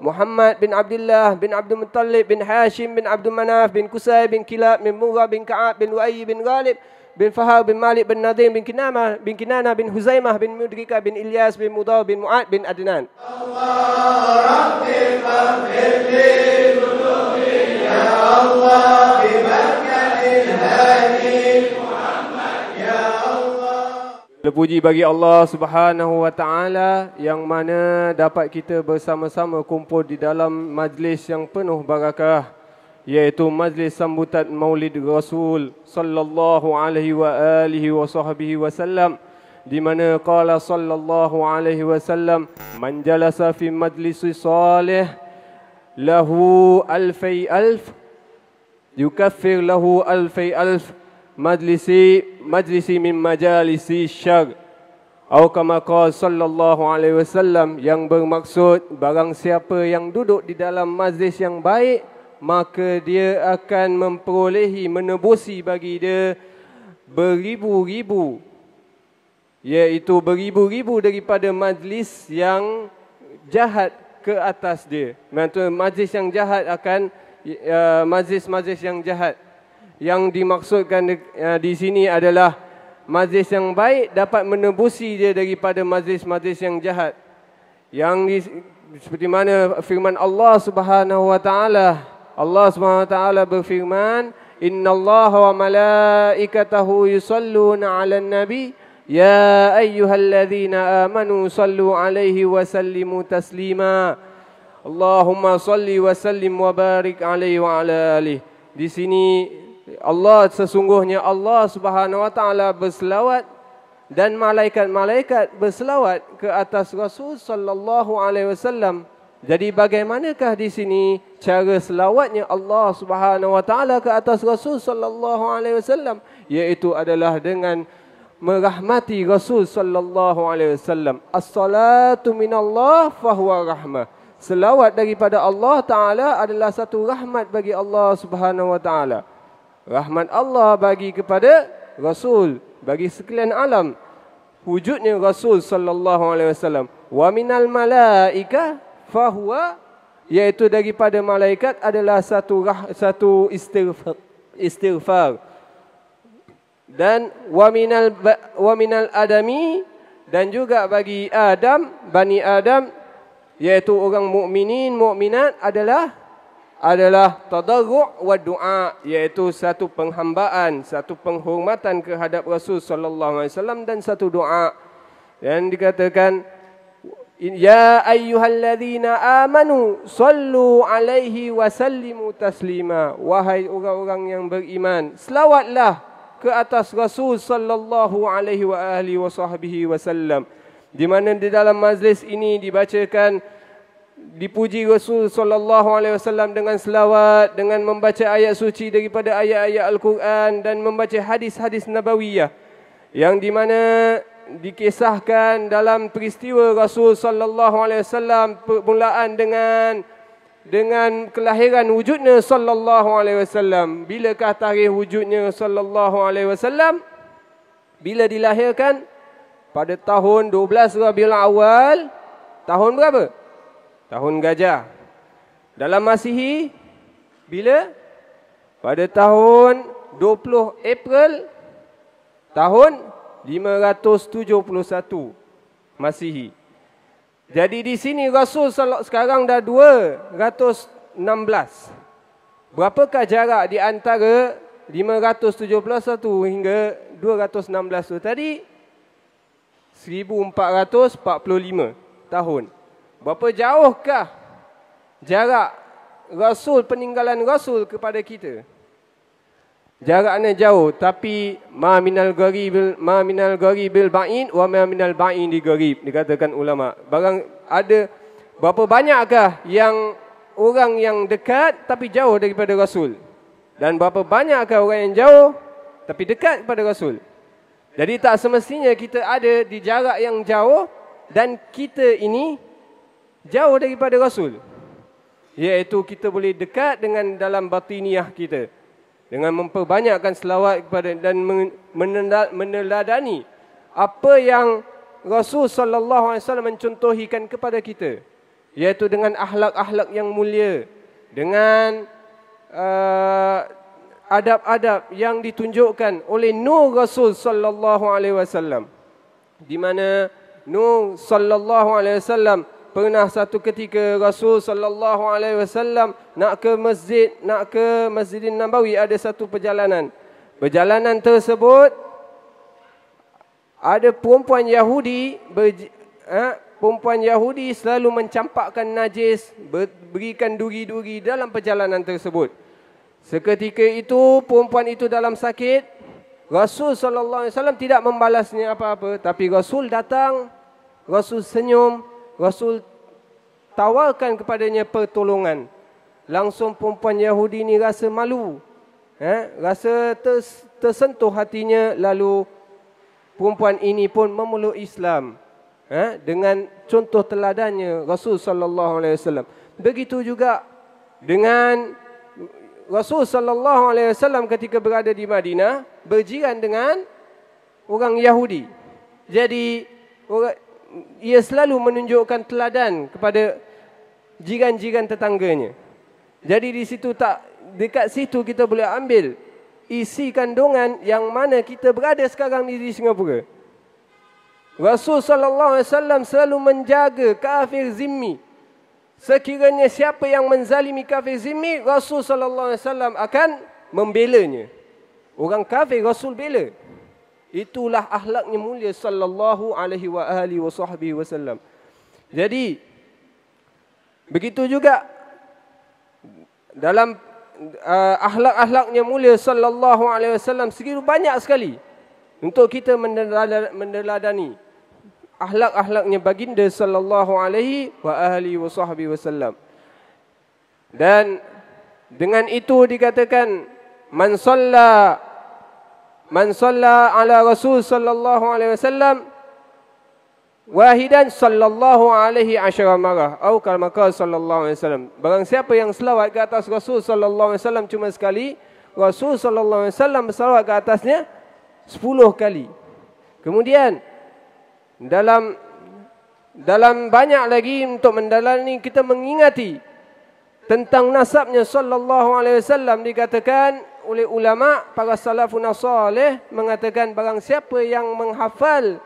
محمد بن عبد الله بن عبد المطلب بن هاشم بن عبد مناف بن كسي بن كلاب بن مغا بن كعب بن وأي بن غالب بن فهاب بن مالك بن نظيم بن كنامة بن كنانة بن هزيمة بن مدركة بن إلياس بن مضاو بن معاذ بن أدنان الله ربي فاغفر يا الله ببركة الهادي Lepuji bagi Allah subhanahu wa ta'ala yang mana dapat kita bersama-sama kumpul di dalam majlis yang penuh barakah iaitu majlis sambutan maulid Rasul sallallahu alaihi wa alihi wa sahbihi di mana kala sallallahu alaihi Wasallam sallam man jalasa fi majlis salih lahu alfai alf yukaffir lahu alfai alf majlisi majlisi min majalisi syar atau kama qala sallallahu alaihi wasallam yang bermaksud barang siapa yang duduk di dalam majlis yang baik maka dia akan memperolehi menebusi bagi dia beribu-ribu iaitu beribu-ribu daripada majlis yang jahat ke atas dia. Maksudnya majlis yang jahat akan uh, majlis-majlis yang jahat yang dimaksudkan eh, di sini adalah majlis yang baik dapat menebusi dia daripada majlis-majlis yang jahat. Yang di, seperti mana firman Allah Subhanahu wa taala. Allah Subhanahu wa taala berfirman, "Innallaha wa malaikatahu yusalluna 'alan nabi, ya ayyuhalladzina amanu sallu 'alaihi wa sallimu taslima." Allahumma salli wa sallim wa barik 'alaihi wa 'ala alihi. Di sini Allah sesungguhnya Allah Subhanahu wa taala berselawat dan malaikat-malaikat berselawat ke atas Rasul sallallahu alaihi wasallam. Jadi bagaimanakah di sini cara selawatnya Allah Subhanahu wa taala ke atas Rasul sallallahu alaihi wasallam iaitu adalah dengan merahmati Rasul sallallahu alaihi wasallam. As-salatu minallah fahuwa rahmah. Selawat daripada Allah taala adalah satu rahmat bagi Allah Subhanahu wa taala rahmat Allah bagi kepada Rasul bagi sekalian alam wujudnya Rasul sallallahu alaihi wasallam wa minal malaika fahuwa iaitu daripada malaikat adalah satu rah, satu istighfar istighfar dan wa minal wa minal adami dan juga bagi Adam bani Adam iaitu orang mukminin mukminat adalah adalah tadarru' wa du'a iaitu satu penghambaan, satu penghormatan kehadap Rasul sallallahu alaihi wasallam dan satu doa. Dan dikatakan ya ayyuhallazina amanu sallu alaihi wa sallimu taslima. Wahai orang-orang yang beriman, selawatlah ke atas Rasul sallallahu alaihi wa alihi wasallam. Di mana di dalam majlis ini dibacakan dipuji Rasul sallallahu alaihi wasallam dengan selawat dengan membaca ayat suci daripada ayat-ayat al-Quran dan membaca hadis-hadis nabawiyah yang di mana dikisahkan dalam peristiwa Rasul sallallahu alaihi wasallam permulaan dengan dengan kelahiran wujudnya sallallahu alaihi wasallam bilakah tarikh wujudnya sallallahu alaihi wasallam bila dilahirkan pada tahun 12 Rabiul Awal tahun berapa tahun gajah. Dalam Masihi bila pada tahun 20 April tahun 571 Masihi. Jadi di sini Rasul Salak sekarang dah 216. Berapakah jarak di antara 571 hingga 216 tu tadi? 1445 tahun. Berapa jauhkah jarak Rasul peninggalan Rasul kepada kita? Jaraknya jauh tapi ma minal gharibil ma minal bil ba'in wa ma minal ba'in di gharib dikatakan ulama. Barang ada berapa banyakkah yang orang yang dekat tapi jauh daripada Rasul? Dan berapa banyakkah orang yang jauh tapi dekat kepada Rasul? Jadi tak semestinya kita ada di jarak yang jauh dan kita ini jauh daripada Rasul. Iaitu kita boleh dekat dengan dalam batiniah kita. Dengan memperbanyakkan selawat kepada dan meneladani apa yang Rasul sallallahu alaihi wasallam mencontohkan kepada kita iaitu dengan akhlak-akhlak yang mulia dengan uh, adab-adab uh, yang ditunjukkan oleh nur Rasul sallallahu alaihi wasallam di mana nur sallallahu alaihi wasallam pernah satu ketika Rasul sallallahu alaihi wasallam nak ke masjid, nak ke Masjidin Nabawi ada satu perjalanan. Perjalanan tersebut ada perempuan Yahudi ber, ha, perempuan Yahudi selalu mencampakkan najis, berikan duri-duri dalam perjalanan tersebut. Seketika itu perempuan itu dalam sakit. Rasul sallallahu alaihi wasallam tidak membalasnya apa-apa, tapi Rasul datang, Rasul senyum, Rasul tawarkan kepadanya pertolongan. Langsung perempuan Yahudi ni rasa malu. Eh, rasa ters, tersentuh hatinya lalu perempuan ini pun memeluk Islam. Eh, dengan contoh teladannya Rasul sallallahu alaihi wasallam. Begitu juga dengan Rasul sallallahu alaihi wasallam ketika berada di Madinah berjiran dengan orang Yahudi. Jadi ia selalu menunjukkan teladan kepada jiran-jiran tetangganya. Jadi di situ tak dekat situ kita boleh ambil isi kandungan yang mana kita berada sekarang ni di Singapura. Rasul sallallahu alaihi wasallam selalu menjaga kafir zimmi. Sekiranya siapa yang menzalimi kafir zimmi, Rasul sallallahu alaihi wasallam akan membela nya. Orang kafir Rasul bela. Itulah ahlaknya mulia sallallahu alaihi wa alihi wa wasallam. Jadi begitu juga dalam uh, ahlak-ahlaknya mulia sallallahu alaihi wasallam segitu banyak sekali untuk kita meneladani ahlak-ahlaknya baginda sallallahu alaihi wa alihi wa wasallam. Dan dengan itu dikatakan man sallaa man salla ala rasul sallallahu alaihi wasallam wahidan sallallahu alaihi asyara marah au kama sallallahu alaihi wasallam barang siapa yang selawat ke atas rasul sallallahu alaihi wasallam cuma sekali rasul sallallahu alaihi wasallam berselawat ke atasnya sepuluh kali kemudian dalam dalam banyak lagi untuk mendalami kita mengingati tentang nasabnya sallallahu alaihi wasallam dikatakan oleh ulama para salafun salih mengatakan barang siapa yang menghafal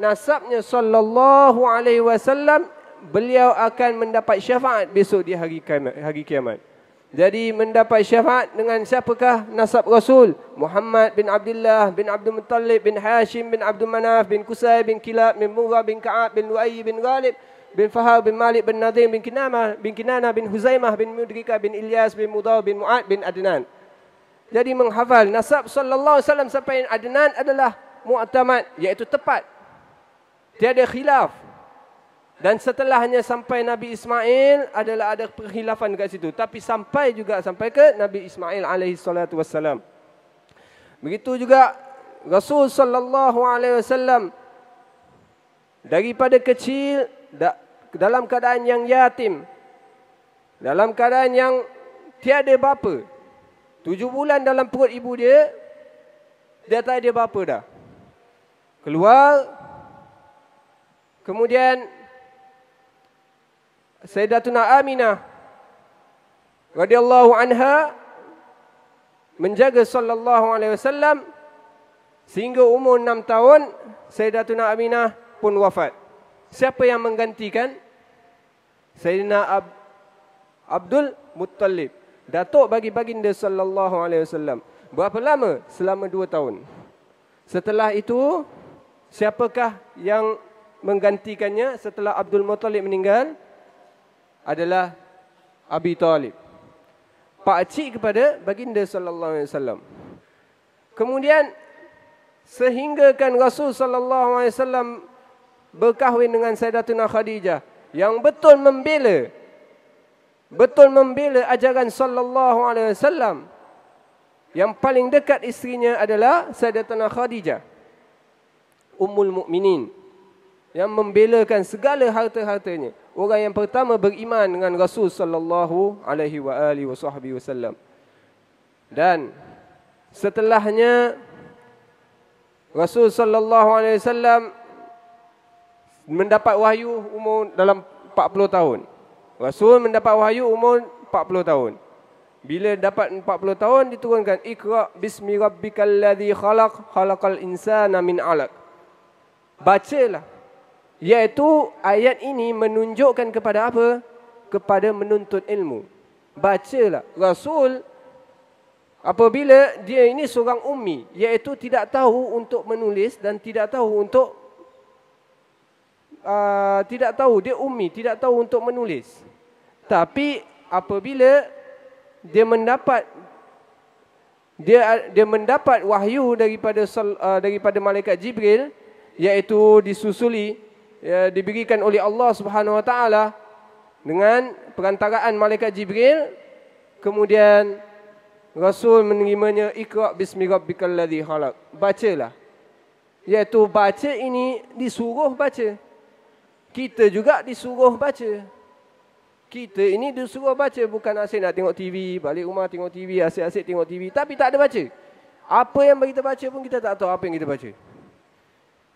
nasabnya sallallahu alaihi wasallam beliau akan mendapat syafaat besok di hari kiamat, hari kiamat. Jadi mendapat syafaat dengan siapakah nasab Rasul? Muhammad bin Abdullah bin Abdul Muttalib bin Hashim bin Abdul Manaf bin Kusai bin Kilab bin Murrah bin Ka'ab bin Lu'ay bin Ghalib bin Fahar bin Malik bin Nadim bin Kinama bin Kinana bin Huzaimah bin Mudrika bin Ilyas bin Mudaw bin Mu'ad bin Adnan jadi menghafal nasab sallallahu alaihi sampai Adnan adalah mu'tamad iaitu tepat tiada khilaf dan setelahnya sampai Nabi Ismail adalah ada perkhilafan dekat situ tapi sampai juga sampai ke Nabi Ismail alaihi salatu wasallam begitu juga Rasul sallallahu alaihi wasallam daripada kecil dalam keadaan yang yatim dalam keadaan yang tiada bapa Tujuh bulan dalam perut ibu dia, dia tak ada apa-apa dah. Keluar, kemudian Sayyidatuna Aminah radhiyallahu anha menjaga sallallahu alaihi wasallam sehingga umur enam tahun Sayyidatuna Aminah pun wafat. Siapa yang menggantikan? Sayyidina Ab Abdul Muttalib. Datuk bagi baginda sallallahu alaihi wasallam. Berapa lama? Selama dua tahun. Setelah itu, siapakah yang menggantikannya setelah Abdul Muttalib meninggal? Adalah Abi Talib. Pak Cik kepada baginda sallallahu alaihi wasallam. Kemudian sehinggakan Rasul sallallahu alaihi wasallam berkahwin dengan Sayyidatuna Khadijah yang betul membela betul membela ajaran sallallahu alaihi wasallam yang paling dekat istrinya adalah Sayyidatuna Khadijah Ummul Mukminin yang membela kan segala harta-hartanya orang yang pertama beriman dengan Rasul sallallahu alaihi wa ali wasallam dan setelahnya Rasul sallallahu alaihi wasallam mendapat wahyu umur dalam 40 tahun Rasul mendapat wahyu umur 40 tahun. Bila dapat 40 tahun diturunkan ikra bismi rabbikal ladzi khalaq khalaqal insana min 'alaq. Bacalah. Iaitu ayat ini menunjukkan kepada apa? Kepada menuntut ilmu. Bacalah. Rasul apabila dia ini seorang ummi, yaitu tidak tahu untuk menulis dan tidak tahu untuk uh, tidak tahu dia ummi, tidak tahu untuk menulis. Tapi apabila dia mendapat dia dia mendapat wahyu daripada uh, daripada malaikat Jibril iaitu disusuli ya, diberikan oleh Allah Subhanahu Wa Taala dengan perantaraan malaikat Jibril kemudian Rasul menerimanya ikra bismi rabbikal ladzi khalaq bacalah iaitu baca ini disuruh baca kita juga disuruh baca kita ini disuruh baca bukan asyik nak tengok TV, balik rumah tengok TV, asyik-asyik tengok TV. Tapi tak ada baca. Apa yang kita baca pun kita tak tahu apa yang kita baca.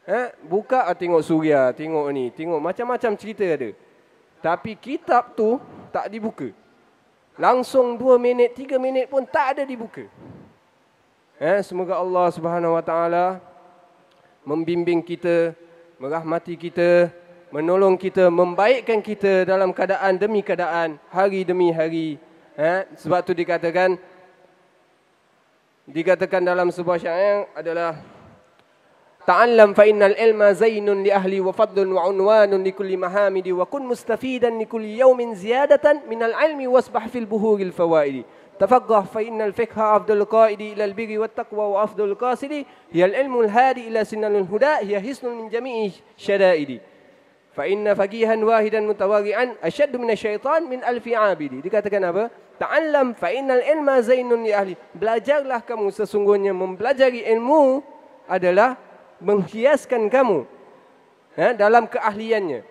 Eh? Buka ah, tengok suria, tengok ni, tengok macam-macam cerita ada. Tapi kitab tu tak dibuka. Langsung 2 minit, 3 minit pun tak ada dibuka. Eh? Semoga Allah Subhanahu Wa Taala membimbing kita, merahmati kita menolong kita membaikkan kita dalam keadaan demi keadaan hari demi hari eh? sebab tu dikatakan dikatakan dalam sebuah syair adalah ta'allam fa innal ilma zainun li ahli wa fadlun wa unwanun li kulli mahamidi wa kun mustafidan li kulli yawmin ziyadatan minal ilmi wasbah fil buhuril fawaidi تفقه فإن الفقه أفضل القائد إلى البر والتقوى وأفضل القاصد هي العلم الهادي إلى سنن الهدى هي حصن من جميع shadaidi فإن فقيها واحدا متواضعا أشد min الشيطان min alfi عابد dikatakan apa ta'allam fa innal ilma zainun li ahli belajarlah kamu sesungguhnya mempelajari ilmu adalah menghiaskan kamu ya, dalam keahliannya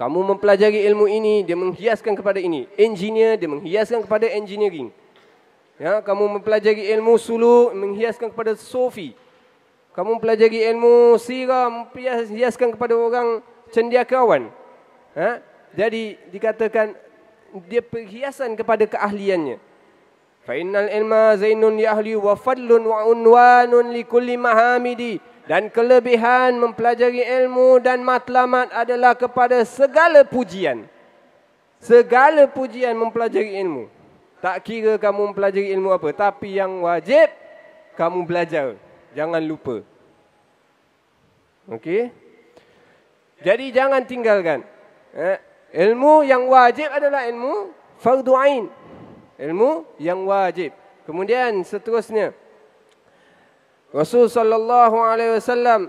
kamu mempelajari ilmu ini dia menghiaskan kepada ini engineer dia menghiaskan kepada engineering ya kamu mempelajari ilmu sulu menghiaskan kepada sufi kamu mempelajari ilmu sirah menghiaskan kepada orang cendekiawan. Ha? Jadi dikatakan dia perhiasan kepada keahliannya. Fainal ilma zainun li ahli wa fadlun wa unwanun li kulli mahamidi dan kelebihan mempelajari ilmu dan matlamat adalah kepada segala pujian. Segala pujian mempelajari ilmu. Tak kira kamu mempelajari ilmu apa, tapi yang wajib kamu belajar. Jangan lupa. Okey? Jadi jangan tinggalkan. Eh, ilmu yang wajib adalah ilmu fardu ain. Ilmu yang wajib. Kemudian seterusnya Rasulullah sallallahu alaihi wasallam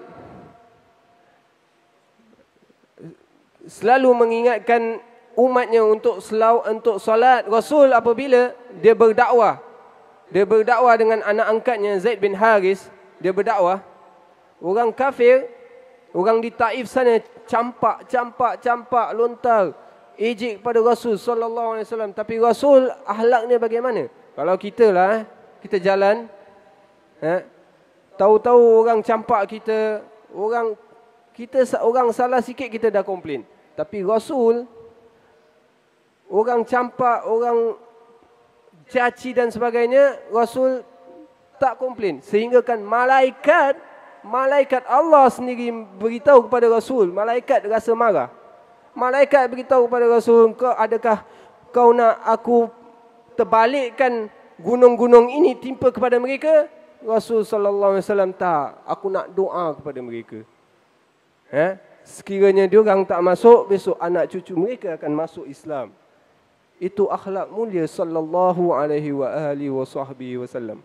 selalu mengingatkan umatnya untuk selau, untuk solat Rasul apabila dia berdakwah. Dia berdakwah dengan anak angkatnya Zaid bin Haris, dia berdakwah. Orang kafir Orang di Taif sana campak, campak, campak, lontar. Ejik pada Rasul sallallahu alaihi wasallam. Tapi Rasul ahlaknya bagaimana? Kalau kita lah, eh, kita jalan. Eh, Tahu-tahu orang campak kita, orang kita orang salah sikit kita dah komplain. Tapi Rasul orang campak, orang caci dan sebagainya, Rasul tak komplain sehingga kan malaikat malaikat Allah sendiri beritahu kepada Rasul, malaikat rasa marah. Malaikat beritahu kepada Rasul, kau adakah kau nak aku terbalikkan gunung-gunung ini timpa kepada mereka? Rasul saw tak, aku nak doa kepada mereka. Eh? Sekiranya dia orang tak masuk, besok anak cucu mereka akan masuk Islam. Itu akhlak mulia sallallahu alaihi wasallam.